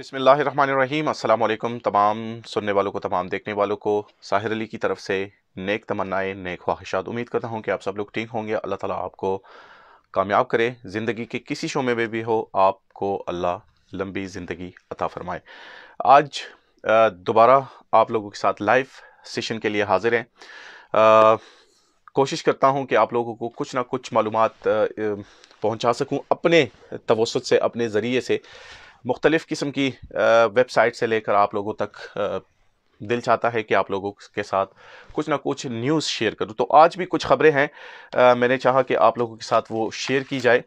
अस्सलाम वालेकुम तमाम सुनने वालों को तमाम देखने वालों को साहिर अली की तरफ से नेक तमन्नाएं नेक ख्वाहिशात उम्मीद करता हूं कि आप सब लोग ठीक होंगे अल्लाह ताला आपको कामयाब करे ज़िंदगी के किसी शोबे में भी हो आपको अल्लाह लंबी ज़िंदगी अता फरमाए आज दोबारा आप लोगों के साथ लाइव सेशन के लिए हाज़िर हैं कोशिश करता हूँ कि आप लोगों को कुछ ना कुछ मालूम पहुँचा सकूँ अपने तवसत से अपने ज़रिए से मुख्तलिफ़ किस्म की वेबसाइट से लेकर आप लोगों तक दिल चाहता है कि आप लोगों के साथ कुछ ना कुछ न्यूज़ शेयर करूं तो आज भी कुछ खबरें हैं आ, मैंने चाहा कि आप लोगों के साथ वो शेयर की जाए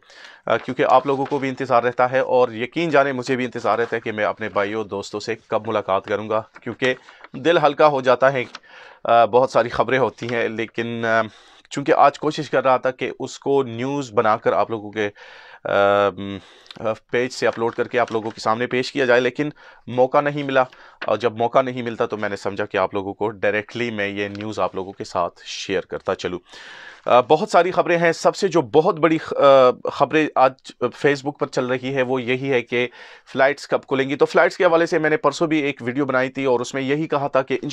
क्योंकि आप लोगों को भी इंतज़ार रहता है और यकीन जाने मुझे भी इंतज़ार रहता है कि मैं अपने भाइयों दोस्तों से कब मुलाकात करूंगा क्योंकि दिल हल्का हो जाता है आ, बहुत सारी खबरें होती हैं लेकिन चूँकि आज कोशिश कर रहा था कि उसको न्यूज़ बनाकर आप लोगों के पेज से अपलोड करके आप लोगों के सामने पेश किया जाए लेकिन मौका नहीं मिला और जब मौका नहीं मिलता तो मैंने समझा कि आप लोगों को डायरेक्टली मैं ये न्यूज़ आप लोगों के साथ शेयर करता चलूँ बहुत सारी खबरें हैं सबसे जो बहुत बड़ी खबरें आज फेसबुक पर चल रही है वो यही है कि फ़्लाइट्स कब खुलेंगी तो फ़्लाइट्स के हवाले से मैंने परसों भी एक वीडियो बनाई थी और उसमें यही कहा था कि इन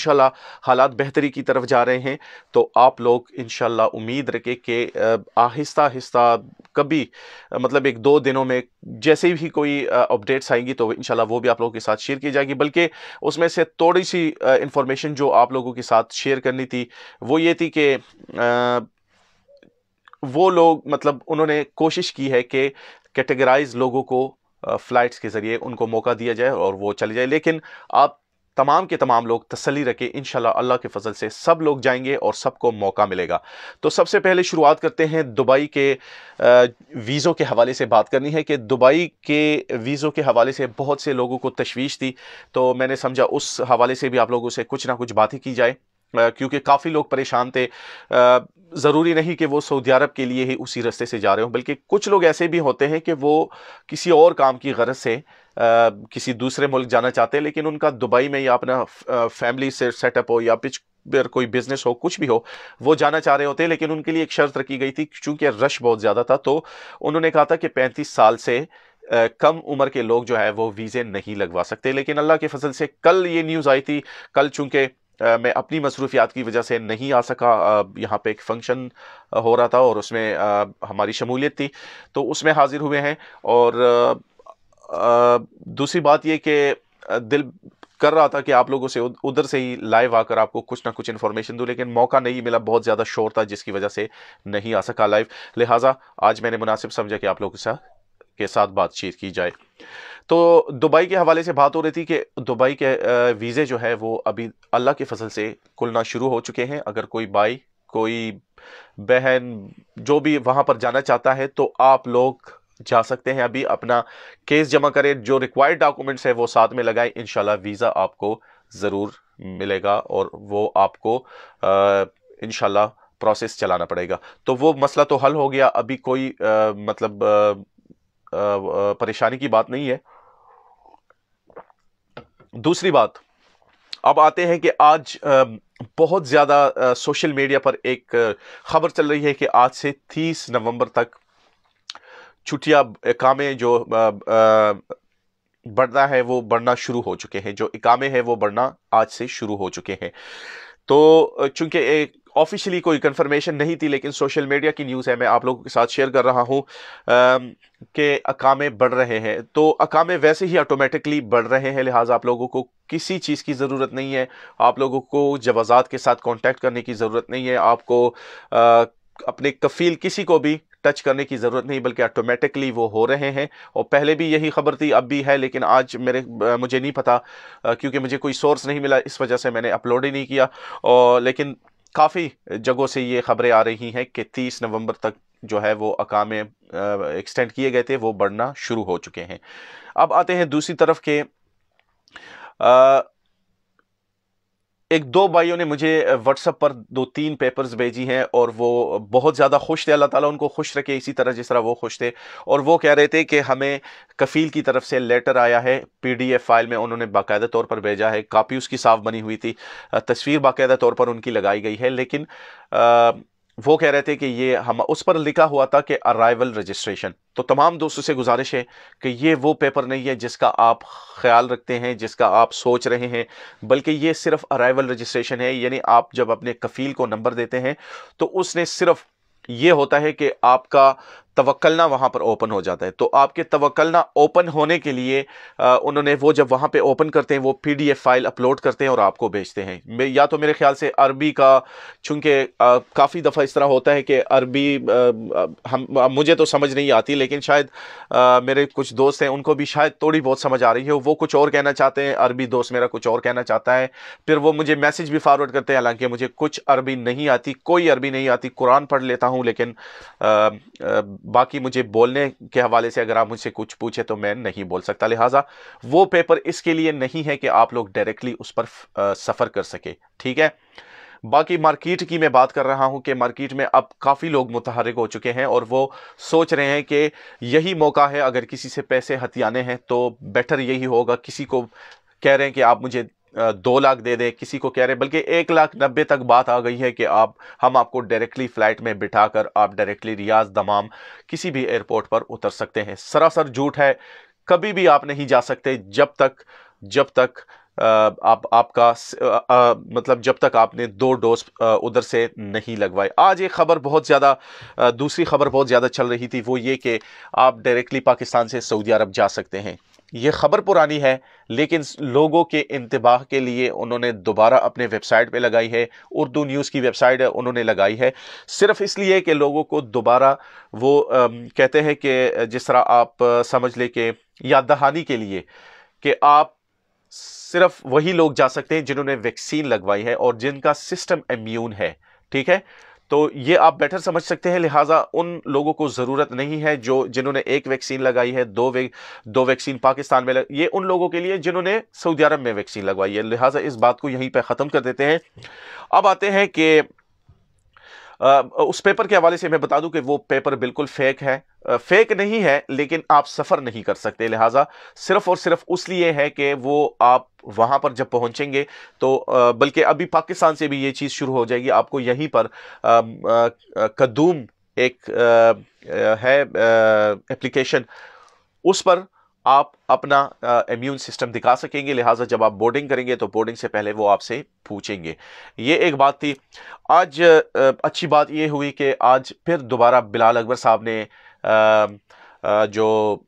हालात बेहतरी की तरफ जा रहे हैं तो आप लोग इन उम्मीद रखें कि आहिस्ता आहिस्ता कभी मतलब मतलब एक दो दिनों में जैसे भी कोई अपडेट्स आएंगी तो इंशाल्लाह वो भी आप लोगों के साथ शेयर की जाएगी बल्कि उसमें से थोड़ी सी इंफॉर्मेशन जो आप लोगों के साथ शेयर करनी थी वो ये थी कि वो लोग मतलब उन्होंने कोशिश की है कि कैटेगराइज लोगों को फ़्लाइट्स के ज़रिए उनको मौका दिया जाए और वो चले जाए लेकिन आप तमाम के तमाम लोग तसली रखें इन अल्लाह के फजल से सब लोग जाएंगे और सबको मौका मिलेगा तो सबसे पहले शुरुआत करते हैं दुबई के वीज़ों के हवाले से बात करनी है कि दुबई के वीज़ों के हवाले से बहुत से लोगों को तशवीश थी तो मैंने समझा उस हवाले से भी आप लोगों से कुछ ना कुछ बातें की जाए क्योंकि काफ़ी लोग परेशान थे ज़रूरी नहीं कि वो सऊदी अरब के लिए ही उसी रस्ते से जा रहे हों बल्कि कुछ लोग ऐसे भी होते हैं कि वो किसी और काम की गरज से आ, किसी दूसरे मुल्क जाना चाहते हैं लेकिन उनका दुबई में या अपना फैमिली से सेटअप हो या पिच पर कोई बिजनेस हो कुछ भी हो वो जाना चाह रहे होते हैं लेकिन उनके लिए एक शर्त रखी गई थी चूँकि रश बहुत ज़्यादा था तो उन्होंने कहा था कि पैंतीस साल से कम उम्र के लोग जो है वो वीज़े नहीं लगवा सकते लेकिन अल्लाह के फसल से कल ये न्यूज़ आई थी कल चूँकि मैं अपनी मसरूफियात की वजह से नहीं आ सका यहाँ पे एक फंक्शन हो रहा था और उसमें हमारी शमूलियत थी तो उसमें हाजिर हुए हैं और दूसरी बात ये कि दिल कर रहा था कि आप लोगों से उधर से ही लाइव आकर आपको कुछ ना कुछ इन्फॉर्मेशन दूँ लेकिन मौका नहीं मिला बहुत ज़्यादा शोर था जिसकी वजह से नहीं आ सका लाइव लिहाजा आज मैंने मुनासिब समझा कि आप लोगों के साथ के साथ बातचीत की जाए तो दुबई के हवाले से बात हो रही थी कि दुबई के वीज़े जो है वो अभी अल्लाह के फसल से खुलना शुरू हो चुके हैं अगर कोई बाई कोई बहन जो भी वहाँ पर जाना चाहता है तो आप लोग जा सकते हैं अभी अपना केस जमा करें जो रिक्वायर्ड डॉक्यूमेंट्स है वो साथ में लगाएं इन वीज़ा आपको ज़रूर मिलेगा और वो आपको इन प्रोसेस चलाना पड़ेगा तो वो मसला तो हल हो गया अभी कोई आ, मतलब परेशानी की बात नहीं है दूसरी बात अब आते हैं कि आज बहुत ज़्यादा सोशल मीडिया पर एक खबर चल रही है कि आज से 30 नवंबर तक छुट्टियां कामें जो बढ़ना है वो बढ़ना शुरू हो चुके हैं जो इकामे हैं वो बढ़ना आज से शुरू हो चुके हैं तो चूंकि एक ऑफिशियली कोई कन्फर्मेशन नहीं थी लेकिन सोशल मीडिया की न्यूज़ है मैं आप लोगों के साथ शेयर कर रहा हूँ कि अकामे बढ़ रहे हैं तो अकामे वैसे ही ऑटोमेटिकली बढ़ रहे हैं लिहाजा आप लोगों को किसी चीज़ की ज़रूरत नहीं है आप लोगों को जवाजात के साथ कॉन्टैक्ट करने की ज़रूरत नहीं है आपको आ, अपने कफील किसी को भी टच करने की ज़रूरत नहीं बल्कि ऑटोमेटिकली वो हो रहे हैं और पहले भी यही खबर थी अब भी है लेकिन आज मेरे मुझे नहीं पता क्योंकि मुझे कोई सोर्स नहीं मिला इस वजह से मैंने अपलोड ही नहीं किया और लेकिन काफ़ी जगहों से ये खबरें आ रही हैं कि 30 नवंबर तक जो है वो अकामे एक्सटेंड किए गए थे वो बढ़ना शुरू हो चुके हैं अब आते हैं दूसरी तरफ के आ, एक दो भाइयों ने मुझे व्हाट्सअप पर दो तीन पेपर्स भेजी हैं और वो बहुत ज़्यादा खुश थे अल्लाह ताला उनको खुश रखे इसी तरह जिस तरह वो खुश थे और वो कह रहे थे कि हमें कफ़ील की तरफ से लेटर आया है पीडीएफ फाइल में उन्होंने बाकायदा तौर पर भेजा है कापी उसकी साफ बनी हुई थी तस्वीर बाकायदा तौर पर उनकी लगाई गई है लेकिन आ, वो कह रहे थे कि ये हम उस पर लिखा हुआ था कि अराइवल रजिस्ट्रेशन तो तमाम दोस्तों से गुजारिश है कि ये वो पेपर नहीं है जिसका आप ख्याल रखते हैं जिसका आप सोच रहे हैं बल्कि ये सिर्फ अराइवल रजिस्ट्रेशन है यानी आप जब अपने कफ़ील को नंबर देते हैं तो उसने सिर्फ ये होता है कि आपका तवक्लना वहाँ पर ओपन हो जाता है तो आपके तवक्लना ओपन होने के लिए आ, उन्होंने वो जब वहाँ पे ओपन करते हैं वो पीडीएफ फाइल अपलोड करते हैं और आपको भेजते हैं या तो मेरे ख्याल से अरबी का चूँकि काफ़ी दफ़ा इस तरह होता है कि अरबी हम आ, मुझे तो समझ नहीं आती लेकिन शायद आ, मेरे कुछ दोस्त हैं उनको भी शायद थोड़ी बहुत समझ आ रही है वो कुछ और कहना चाहते हैं अरबी दोस्त मेरा कुछ और कहना चाहता है फिर वो मुझे मैसेज भी फारवर्ड करते हैं हालांकि मुझे कुछ अरबी नहीं आती कोई अरबी नहीं आती कुरान पढ़ लेता हूँ लेकिन बाकी मुझे बोलने के हवाले से अगर आप मुझसे कुछ पूछे तो मैं नहीं बोल सकता लिहाजा वो पेपर इसके लिए नहीं है कि आप लोग डायरेक्टली उस पर सफ़र कर सके ठीक है बाकी मार्केट की मैं बात कर रहा हूं कि मार्केट में अब काफ़ी लोग मुतहरक हो चुके हैं और वो सोच रहे हैं कि यही मौका है अगर किसी से पैसे हथियाने हैं तो बेटर यही होगा किसी को कह रहे हैं कि आप मुझे दो लाख दे दे किसी को कह रहे बल्कि एक लाख नब्बे तक बात आ गई है कि आप हम आपको डायरेक्टली फ़्लाइट में बिठा कर आप डायरेक्टली रियाज दमाम किसी भी एयरपोर्ट पर उतर सकते हैं सरासर झूठ है कभी भी आप नहीं जा सकते जब तक जब तक आप आपका आ, मतलब जब तक आपने दो डोज उधर से नहीं लगवाए आज एक खबर बहुत ज़्यादा दूसरी खबर बहुत ज़्यादा चल रही थी वो ये कि आप डायरेक्टली पाकिस्तान से सऊदी अरब जा सकते हैं ये ख़बर पुरानी है लेकिन लोगों के इंतबाह के लिए उन्होंने दोबारा अपने वेबसाइट पे लगाई है उर्दू न्यूज़ की वेबसाइट उन्होंने लगाई है सिर्फ इसलिए कि लोगों को दोबारा वो आ, कहते हैं कि जिस तरह आप समझ ले कि याद दहानी के लिए कि आप सिर्फ वही लोग जा सकते हैं जिन्होंने वैक्सीन लगवाई है और जिनका सिस्टम इम्यून है ठीक है तो ये आप बेटर समझ सकते हैं लिहाजा उन लोगों को ज़रूरत नहीं है जो जिन्होंने एक वैक्सीन लगाई है दो वे दो वैक्सीन पाकिस्तान में लग, ये उन लोगों के लिए जिन्होंने सऊदी अरब में वैक्सीन लगवाई है लिहाजा इस बात को यहीं पर ख़त्म कर देते हैं अब आते हैं कि उस पेपर के हवाले से मैं बता दूं कि वो पेपर बिल्कुल फेक है फेक नहीं है लेकिन आप सफ़र नहीं कर सकते लिहाजा सिर्फ और सिर्फ उस लिए है कि वो आप वहाँ पर जब पहुँचेंगे तो बल्कि अभी पाकिस्तान से भी ये चीज़ शुरू हो जाएगी आपको यहीं पर कदूम एक है एप्लीकेशन उस पर आप अपना इम्यून सिस्टम दिखा सकेंगे लिहाजा जब आप बोर्डिंग करेंगे तो बोर्डिंग से पहले वो आपसे पूछेंगे ये एक बात थी आज आ, अच्छी बात ये हुई कि आज फिर दोबारा बिलाल अकबर साहब ने जो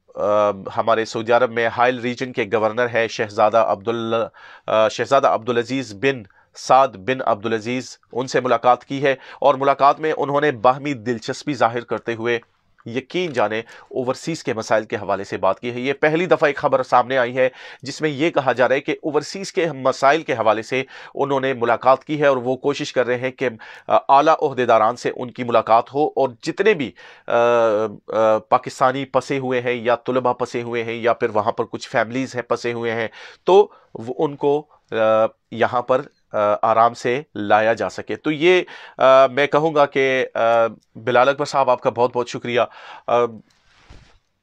हमारे सऊदी अरब में हाइल रीजन के गवर्नर है शहजादा अब्दुल शहजादा अब्दुल अजीज़ बिन साद बिन अब्दुल अजीज़ उनसे मुलाकात की है और मुलाकात में उन्होंने बाहमी दिलचस्पी जाहिर करते हुए यकीन जाने ओवरसीज़ के मसाइल के हवाले से बात की है ये पहली दफ़ा एक खबर सामने आई है जिसमें यह कहा जा रहा है कि ओवरसीज़ के मसाइल के हवाले से उन्होंने मुलाकात की है और वो कोशिश कर रहे हैं कि आला अहदेदारान से उनकी मुलाकात हो और जितने भी आ, आ, पाकिस्तानी पसे हुए हैं या तलबा पसे हुए हैं या फिर वहाँ पर कुछ फैमिलीज़ हैं पसे हुए हैं तो उनको यहाँ पर आराम से लाया जा सके तो ये आ, मैं कहूँगा कि बिलाल अकबर साहब आपका बहुत बहुत शुक्रिया आ,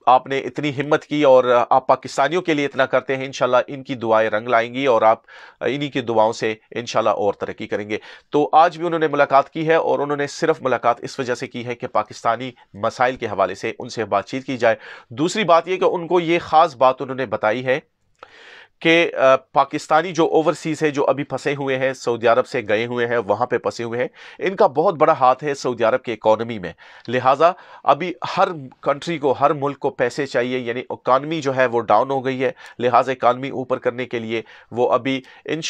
आपने इतनी हिम्मत की और आप पाकिस्तानियों के लिए इतना करते हैं इनशाला इनकी दुआएं रंग लाएंगी और आप इन्हीं की दुआओं से इनशाला और तरक्की करेंगे तो आज भी उन्होंने मुलाकात की है और उन्होंने सिर्फ मुलाकात इस वजह से की है कि पाकिस्तानी मसाइल के हवाले से उनसे बातचीत की जाए दूसरी बात यह कि उनको ये ख़ास बात उन्होंने बताई है कि पाकिस्तानी जो ओवरसीज़ है जो अभी फंसे हुए हैं सऊदी अरब से गए हुए हैं वहाँ पे फंसे हुए हैं इनका बहुत बड़ा हाथ है सऊदी अरब की इकॉनमी में लिहाजा अभी हर कंट्री को हर मुल्क को पैसे चाहिए यानी इकानमी जो है वो डाउन हो गई है लिहाजा इकानमी ऊपर करने के लिए वो अभी इन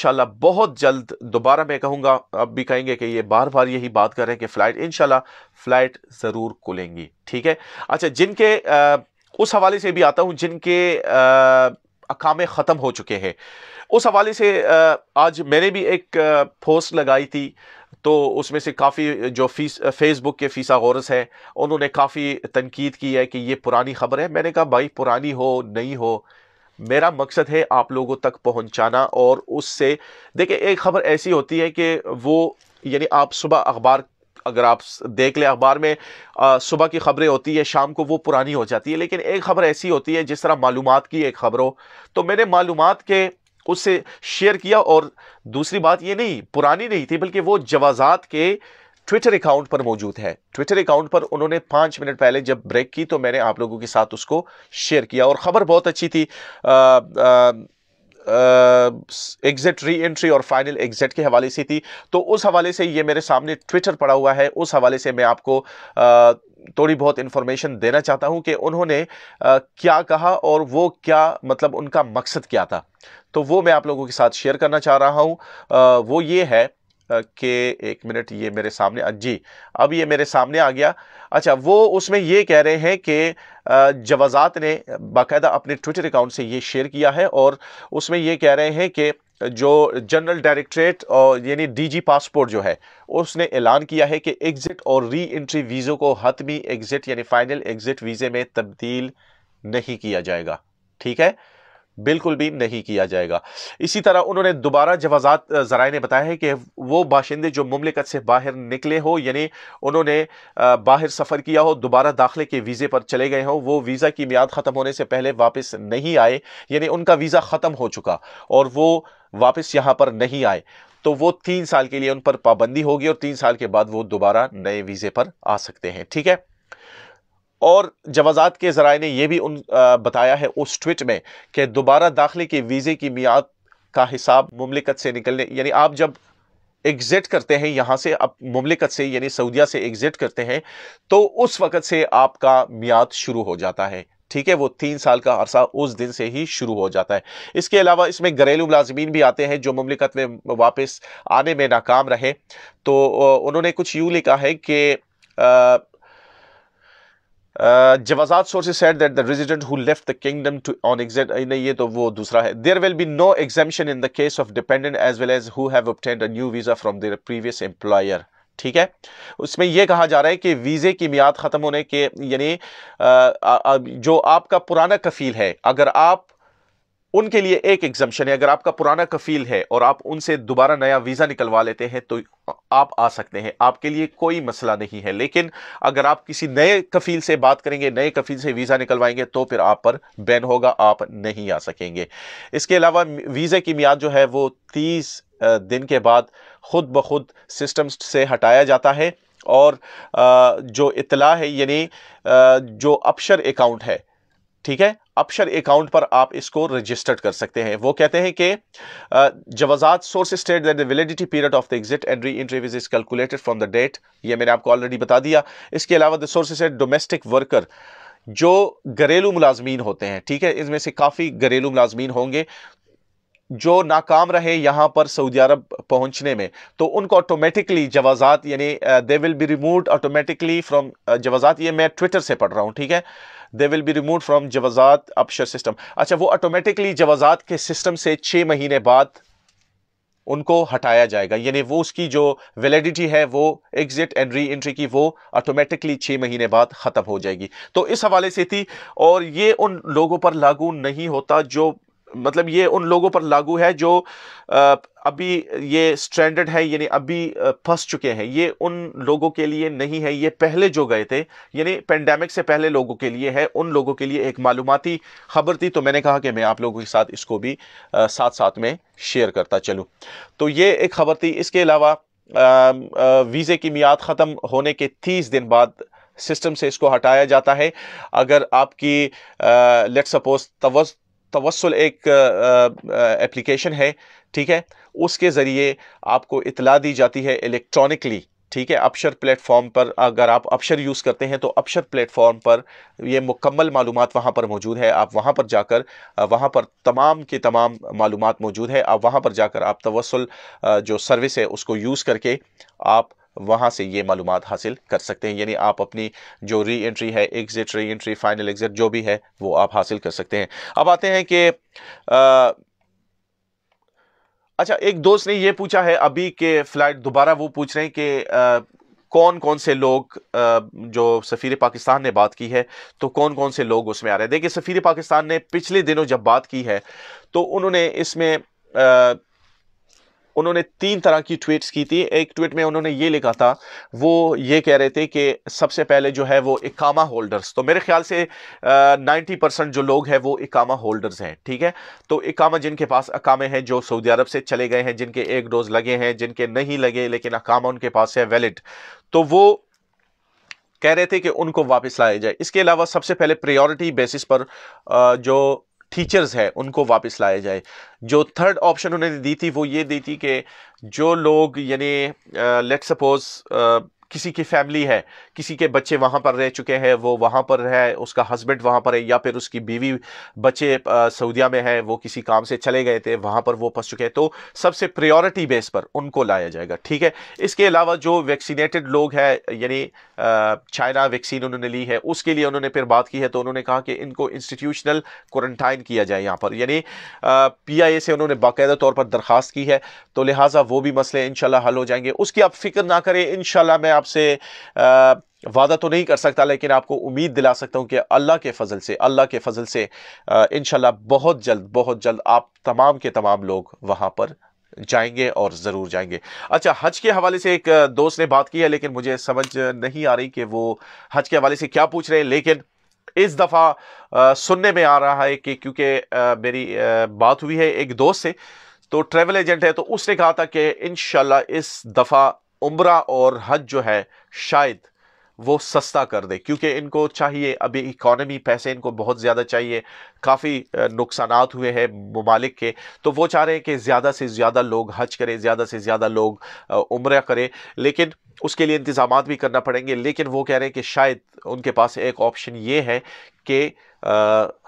बहुत जल्द दोबारा मैं कहूँगा अब भी कहेंगे कि ये बार बार यही बात करें कि फ़्लाइट इन फ़्लाइट ज़रूर खुलेंगी ठीक है अच्छा जिनके आ, उस हवाले से भी आता हूँ जिनके आ, अकामे ख़त्म हो चुके हैं उस हवाले से आज मैंने भी एक पोस्ट लगाई थी तो उसमें से काफ़ी जो फीस फेसबुक के फीसा गौरस है उन्होंने काफ़ी तनकीद की है कि ये पुरानी खबर है मैंने कहा भाई पुरानी हो नहीं हो मेरा मकसद है आप लोगों तक पहुंचाना और उससे देखिए एक खबर ऐसी होती है कि वो यानी आप सुबह अखबार अगर आप देख लें अखबार में सुबह की खबरें होती है शाम को वो पुरानी हो जाती है लेकिन एक खबर ऐसी होती है जिस तरह मालूम की एक खबर हो तो मैंने मालूम के उससे शेयर किया और दूसरी बात ये नहीं पुरानी नहीं थी बल्कि वो जवाजात के ट्विटर अकाउंट पर मौजूद है ट्विटर अकाउंट पर उन्होंने पाँच मिनट पहले जब ब्रेक की तो मैंने आप लोगों के साथ उसको शेयर किया और ख़बर बहुत अच्छी थी आ, आ, एग्जिट री एंट्री और फाइनल एग्जिट के हवाले से थी तो उस हवाले से ये मेरे सामने ट्विटर पड़ा हुआ है उस हवाले से मैं आपको आ, थोड़ी बहुत इन्फॉर्मेशन देना चाहता हूं कि उन्होंने आ, क्या कहा और वो क्या मतलब उनका मकसद क्या था तो वो मैं आप लोगों के साथ शेयर करना चाह रहा हूं आ, वो ये है के एक मिनट ये मेरे सामने जी अब ये मेरे सामने आ गया अच्छा वो उसमें ये कह रहे हैं कि जवाजात ने बाकायदा अपने ट्विटर अकाउंट से ये शेयर किया है और उसमें ये कह रहे हैं कि जो जनरल डायरेक्ट्रेट और यानी डीजी पासपोर्ट जो है उसने ऐलान किया है कि एग्ज़िट और री एंट्री वीज़ों को हतमी एग्ज़िट यानी फ़ाइनल एग्ज़िट वीज़े में तब्दील नहीं किया जाएगा ठीक है बिल्कुल भी नहीं किया जाएगा इसी तरह उन्होंने दोबारा जवाजात ज़राए ने बताया है कि वो बाशिंदे जो मुमलिकत से बाहर निकले हो यानी उन्होंने बाहर सफ़र किया हो दोबारा दाखिले के वीज़े पर चले गए हों वो वीज़ा की म्याद ख़त्म होने से पहले वापस नहीं आए यानी उनका वीज़ा ख़त्म हो चुका और वो वापस यहाँ पर नहीं आए तो वो तीन साल के लिए उन पर पाबंदी होगी और तीन साल के बाद वो दोबारा नए वीज़े पर आ सकते हैं ठीक है और जवाजात के ज़राए ने यह भी उन आ, बताया है उस ट्विट में कि दोबारा दाखिले के वीज़े की मियाद का हिसाब ममलिकत से निकलने यानी आप जब एग्ज़िट करते हैं यहाँ से अब ममलिकत से यानी सऊदिया से एग्ज़िट करते हैं तो उस वक़्त से आपका मियाद शुरू हो जाता है ठीक है वो तीन साल का अरसा उस दिन से ही शुरू हो जाता है इसके अलावा इसमें घरेलू मुलाजमीन भी आते हैं जो ममलिकत में वापस आने में नाकाम रहे तो उन्होंने कुछ यूँ लिखा है कि जवाजात source said that the resident who left the kingdom to on exit नहीं ये तो वो दूसरा है there will be no examination in the case of dependent as well as who have obtained a new visa from their previous employer ठीक है उसमें यह कहा जा रहा है कि वीजे की मियाद खत्म होने के यानी uh, जो आपका पुराना कफील है अगर आप उनके लिए एक एग्जामेशन है अगर आपका पुराना कफील है और आप उनसे दोबारा नया वीज़ा निकलवा लेते हैं तो आप आ सकते हैं आपके लिए कोई मसला नहीं है लेकिन अगर आप किसी नए कफील से बात करेंगे नए कफील से वीज़ा निकलवाएंगे तो फिर आप पर बैन होगा आप नहीं आ सकेंगे इसके अलावा वीज़े की मियाद जो है वो तीस दिन के बाद ख़ुद ब खुद सिस्टम से हटाया जाता है और जो इतला है यानी जो अपशर अकाउंट है ठीक है अपशर अकाउंट पर आप इसको रजिस्टर्ड कर सकते हैं वो कहते हैं कि जवाजात source state that the validity period of the exit and reentry is calculated from the date ये मैंने आपको ऑलरेडी बता दिया इसके अलावा the source state domestic worker जो घरेलू मुलाजमीन होते हैं ठीक है इसमें से काफ़ी घरेलू मुलाजमीन होंगे जो नाकाम रहे यहाँ पर सऊदी अरब पहुँचने में तो उनको ऑटोमेटिकली जवाजात यानी they will be remove automatically from जवाजात ये मैं ट्विटर से पढ़ रहा हूँ ठीक है they will be remove from जवाजात अपशर सिस्टम अच्छा वो ऑटोमेटिकली जवाजात के सिस्टम से छः महीने बाद उनको हटाया जाएगा यानी वो उसकी जो वैलिडिटी है वो एग्जिट एंड री एंट्री की वो ऑटोमेटिकली छः महीने बाद ख़त्म हो जाएगी तो इस हवाले से थी और ये उन लोगों पर लागू नहीं होता जो मतलब ये उन लोगों पर लागू है जो अभी ये स्टैंडर्ड है यानी अभी फंस चुके हैं ये उन लोगों के लिए नहीं है ये पहले जो गए थे यानी पेंडेमिक से पहले लोगों के लिए है उन लोगों के लिए एक मालूमती खबर थी तो मैंने कहा कि मैं आप लोगों के साथ इसको भी साथ साथ में शेयर करता चलूँ तो ये एक खबर थी इसके अलावा वीज़े की मियाद ख़त्म होने के तीस दिन बाद सिस्टम से इसको हटाया जाता है अगर आपकी लेट सपोज तवस्त तवसल एक एप्लीकेशन है ठीक है उसके ज़रिए आपको इतला दी जाती है इलेक्ट्रॉनिकली ठीक है अपशर प्लेटफॉर्म पर अगर आप अपशर यूज़ करते हैं तो अपशर प्लेटफॉर्म पर ये मुकम्मल मालूम वहाँ पर मौजूद है आप वहाँ पर जाकर वहाँ पर तमाम के तमाम मालूम मौजूद है आप वहाँ पर जाकर आप तवसल जो सर्विस है उसको यूज़ करके आप वहाँ से ये मालूम हासिल कर सकते हैं यानी आप अपनी जो री एंट्री है exit re entry final exit जो भी है वो आप हासिल कर सकते हैं अब आते हैं कि अच्छा एक दोस्त ने ये पूछा है अभी के फ्लाइट दोबारा वो पूछ रहे हैं कि कौन कौन से लोग जो सफ़ीर पाकिस्तान ने बात की है तो कौन कौन से लोग उसमें आ रहे हैं देखिए सफ़ीर पाकिस्तान ने पिछले दिनों जब बात की है तो उन्होंने इसमें उन्होंने तीन तरह की ट्वीट्स की थी एक ट्वीट में उन्होंने ये लिखा था वो ये कह रहे थे कि सबसे पहले जो है वो इकामा होल्डर्स तो मेरे ख्याल से नाइन्टी परसेंट जो लोग हैं वो इकामा होल्डर्स हैं ठीक है तो इकामा जिनके पास अकामे हैं जो सऊदी अरब से चले गए हैं जिनके एक डोज लगे हैं जिनके नहीं लगे लेकिन अकामा उनके पास है वैलिड तो वो कह रहे थे कि उनको वापस लाया जाए इसके अलावा सबसे पहले प्रायोरिटी बेसिस पर जो टीचर्स है उनको वापस लाया जाए जो थर्ड ऑप्शन उन्होंने दी थी वो ये दी थी कि जो लोग यानी लेट uh, सपोज किसी की फैमिली है किसी के बच्चे वहाँ पर रह चुके हैं वो वहाँ पर है उसका हस्बैंड वहाँ पर है या फिर उसकी बीवी बच्चे सऊदिया में है वो किसी काम से चले गए थे वहाँ पर वो फंस चुके हैं तो सबसे प्रायोरिटी बेस पर उनको लाया जाएगा ठीक है इसके अलावा जो वैक्सीनेटेड लोग हैं यानी चाइना वैक्सीन उन्होंने ली है उसके लिए उन्होंने फिर बात की है तो उन्होंने कहा कि इनको इंस्टीट्यूशनल क्वारंटाइन किया जाए यहाँ पर यानी ए से उन्होंने बाकायदा तौर पर दरखास्त की है तो लिहाजा वो भी मसले इन हल हो जाएंगे उसकी आप फिक्र ना करें इन मैं आपसे वादा तो नहीं कर सकता लेकिन आपको उम्मीद दिला सकता हूँ कि अल्लाह के फ़ज़ल से अल्लाह के फ़ज़ल से इन बहुत जल्द बहुत जल्द आप तमाम के तमाम लोग वहाँ पर जाएंगे और ज़रूर जाएंगे अच्छा हज के हवाले से एक दोस्त ने बात की है लेकिन मुझे समझ नहीं आ रही कि वो हज के हवाले से क्या पूछ रहे हैं लेकिन इस दफ़ा सुनने में आ रहा है कि क्योंकि मेरी बात हुई है एक दोस्त से तो ट्रेवल एजेंट है तो उसने कहा था कि इन इस दफ़ा उम्र और हज जो है शायद वो सस्ता कर दे क्योंकि इनको चाहिए अभी इकॉनमी पैसे इनको बहुत ज़्यादा चाहिए काफ़ी नुकसान हुए हैं ममालिक के तो वो चाह रहे हैं कि ज़्यादा से ज़्यादा लोग हज करें ज़्यादा से ज़्यादा लोग उम्र करें लेकिन उसके लिए इंतज़ाम भी करना पड़ेंगे लेकिन वो कह रहे हैं कि शायद उनके पास एक ऑप्शन ये है कि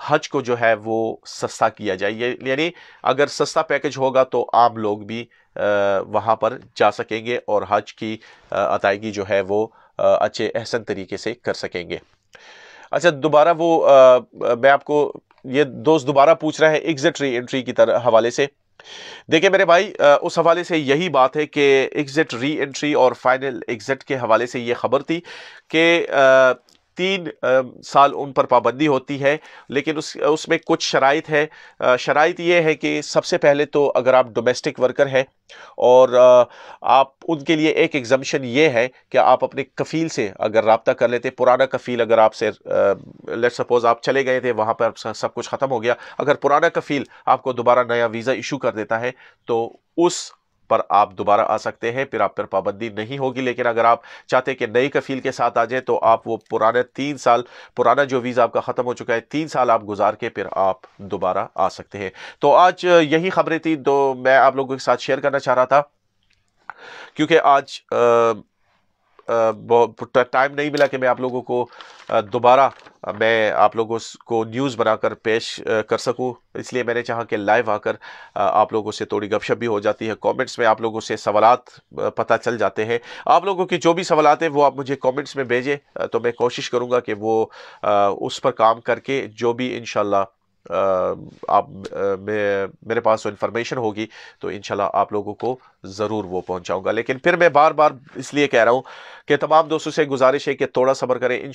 हज को जो है वो सस्ता किया जाए यानी अगर सस्ता पैकेज होगा तो आम लोग भी वहाँ पर जा सकेंगे और हज की अदायगी जो है वो अच्छे अहसन तरीके से कर सकेंगे अच्छा दोबारा वो आ, मैं आपको ये दोस्त दोबारा पूछ रहा है एग्जिट री एंट्री की तरह हवाले से देखिए मेरे भाई उस हवाले से यही बात है कि एग्ज़िट री एंट्री और फाइनल एग्ज़िट के हवाले से ये खबर थी कि तीन साल उन पर पाबंदी होती है लेकिन उस उसमें कुछ शराइ है शराइत ये है कि सबसे पहले तो अगर आप डोमेस्टिक वर्कर हैं और आप उनके लिए एक एग्जामिशन ये है कि आप अपने कफ़ील से अगर रबता कर लेते पुराना कफ़ील अगर आपसे लेट सपोज़ आप चले गए थे वहाँ पर सब कुछ ख़त्म हो गया अगर पुराना कफ़ील आपको दोबारा नया वीज़ा इशू कर देता है तो उस पर आप दोबारा आ सकते हैं फिर आप पर पाबंदी नहीं होगी लेकिन अगर आप चाहते कि नई कफील के साथ आ जाए तो आप वो पुराने तीन साल पुराना जो वीज़ा आपका ख़त्म हो चुका है तीन साल आप गुजार के फिर आप दोबारा आ सकते हैं तो आज यही खबरें थी तो मैं आप लोगों के साथ शेयर करना चाह रहा था क्योंकि आज आ, टाइम नहीं मिला कि मैं आप लोगों को दोबारा मैं आप लोगों को न्यूज़ बनाकर पेश कर सकूं इसलिए मैंने चाहा कि लाइव आकर आप लोगों से थोड़ी गपशप भी हो जाती है कमेंट्स में आप लोगों से सवाल पता चल जाते हैं आप लोगों के जो भी सवाल हैं वो आप मुझे कमेंट्स में भेजें तो मैं कोशिश करूंगा कि वो उस पर काम करके जो भी इन आप मैं मेरे पास वो इन्फॉर्मेशन होगी तो इन आप लोगों को ज़रूर वो पहुंचाऊंगा लेकिन फिर मैं बार बार इसलिए कह रहा हूँ कि तमाम दोस्तों से गुजारिश है कि थोड़ा सब्र करें इन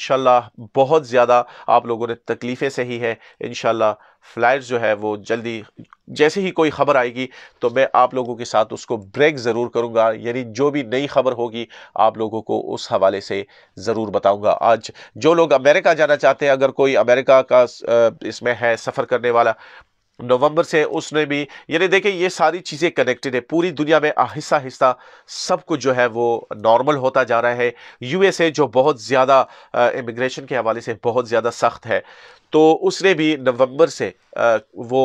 बहुत ज़्यादा आप लोगों ने तकलीफ़ें सही हैं इन फ्लाइट जो है वो जल्दी जैसे ही कोई ख़बर आएगी तो मैं आप लोगों के साथ उसको ब्रेक ज़रूर करूँगा यानी जो भी नई खबर होगी आप लोगों को उस हवाले से ज़रूर बताऊँगा आज जो लोग अमेरिका जाना चाहते हैं अगर कोई अमेरिका का इसमें है सफ़र करने वाला नवंबर से उसने भी यानी देखें ये सारी चीज़ें कनेक्टेड है पूरी दुनिया में आहिस्ता हिस्सा सब कुछ जो है वो नॉर्मल होता जा रहा है यूएसए जो बहुत ज़्यादा इमिग्रेशन के हवाले से बहुत ज़्यादा सख्त है तो उसने भी नवंबर से वो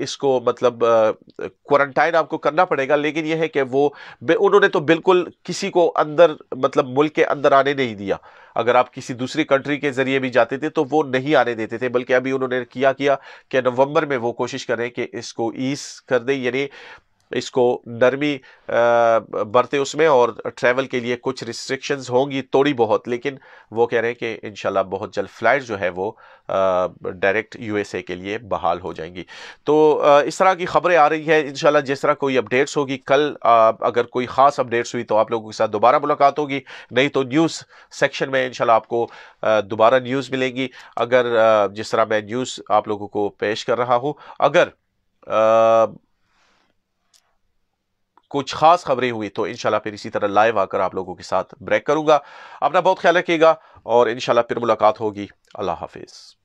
इसको मतलब क्वारंटाइन आपको करना पड़ेगा लेकिन यह है कि वो उन्होंने तो बिल्कुल किसी को अंदर मतलब मुल्क के अंदर आने नहीं दिया अगर आप किसी दूसरी कंट्री के ज़रिए भी जाते थे तो वो नहीं आने देते थे बल्कि अभी उन्होंने किया किया कि नवंबर में वो कोशिश करें कि इसको ईज कर दें यानी इसको नरमी बरते उसमें और ट्रैवल के लिए कुछ रिस्ट्रिक्शंस होंगी थोड़ी बहुत लेकिन वो कह रहे हैं कि इन बहुत जल्द फ्लाइट जो है वो डायरेक्ट यूएसए के लिए बहाल हो जाएंगी तो इस तरह की खबरें आ रही हैं इन जिस तरह कोई अपडेट्स होगी कल अगर कोई ख़ास अपडेट्स हुई तो आप लोगों के साथ दोबारा मुलाकात होगी नहीं तो न्यूज़ सेक्शन में इन आपको दोबारा न्यूज़ मिलेंगी अगर जिस तरह मैं न्यूज़ आप लोगों को पेश कर रहा हूँ अगर कुछ खास खबरें हुई तो इनशाला फिर इसी तरह लाइव आकर आप लोगों के साथ ब्रेक करूंगा अपना बहुत ख्याल रखिएगा और इनशाला फिर मुलाकात होगी अल्लाह हाफिज़